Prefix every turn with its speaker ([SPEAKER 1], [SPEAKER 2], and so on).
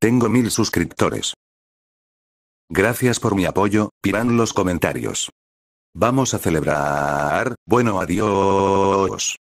[SPEAKER 1] tengo mil suscriptores. Gracias por mi apoyo, pirán los comentarios. Vamos a celebrar. Bueno, adiós.